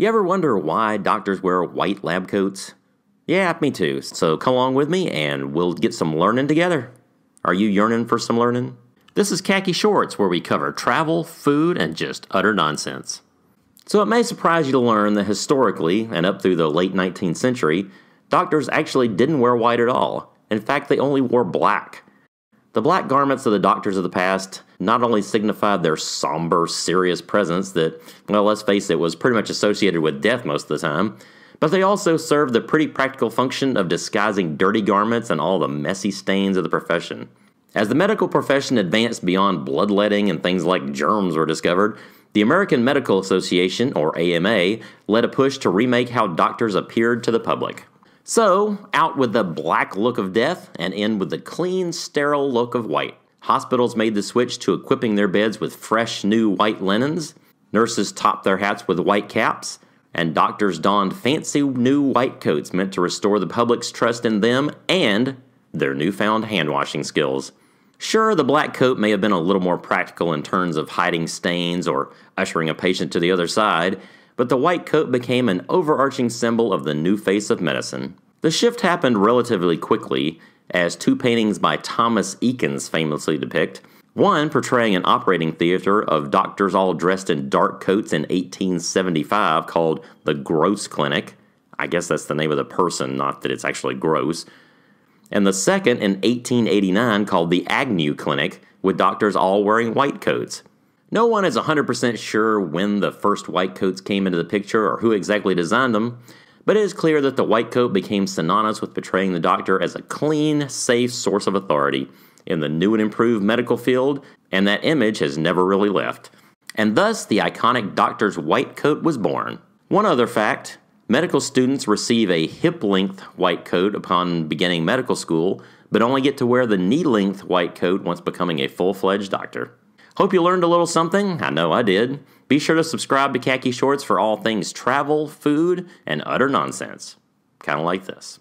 You ever wonder why doctors wear white lab coats? Yeah, me too. So come along with me and we'll get some learning together. Are you yearning for some learning? This is Khaki Shorts, where we cover travel, food, and just utter nonsense. So it may surprise you to learn that historically, and up through the late 19th century, doctors actually didn't wear white at all. In fact, they only wore black. The black garments of the doctors of the past not only signified their somber, serious presence that, well, let's face it, was pretty much associated with death most of the time, but they also served the pretty practical function of disguising dirty garments and all the messy stains of the profession. As the medical profession advanced beyond bloodletting and things like germs were discovered, the American Medical Association, or AMA, led a push to remake how doctors appeared to the public. So, out with the black look of death and in with the clean, sterile look of white. Hospitals made the switch to equipping their beds with fresh, new white linens. Nurses topped their hats with white caps, and doctors donned fancy new white coats meant to restore the public's trust in them and their newfound hand washing skills. Sure, the black coat may have been a little more practical in terms of hiding stains or ushering a patient to the other side, but the white coat became an overarching symbol of the new face of medicine. The shift happened relatively quickly, as two paintings by Thomas Eakins famously depict. One portraying an operating theater of doctors all dressed in dark coats in 1875 called the Gross Clinic. I guess that's the name of the person, not that it's actually gross. And the second in 1889 called the Agnew Clinic, with doctors all wearing white coats. No one is 100% sure when the first white coats came into the picture or who exactly designed them, but it is clear that the white coat became synonymous with portraying the doctor as a clean, safe source of authority in the new and improved medical field, and that image has never really left. And thus, the iconic doctor's white coat was born. One other fact medical students receive a hip length white coat upon beginning medical school, but only get to wear the knee length white coat once becoming a full fledged doctor. Hope you learned a little something. I know I did. Be sure to subscribe to Khaki Shorts for all things travel, food, and utter nonsense. Kind of like this.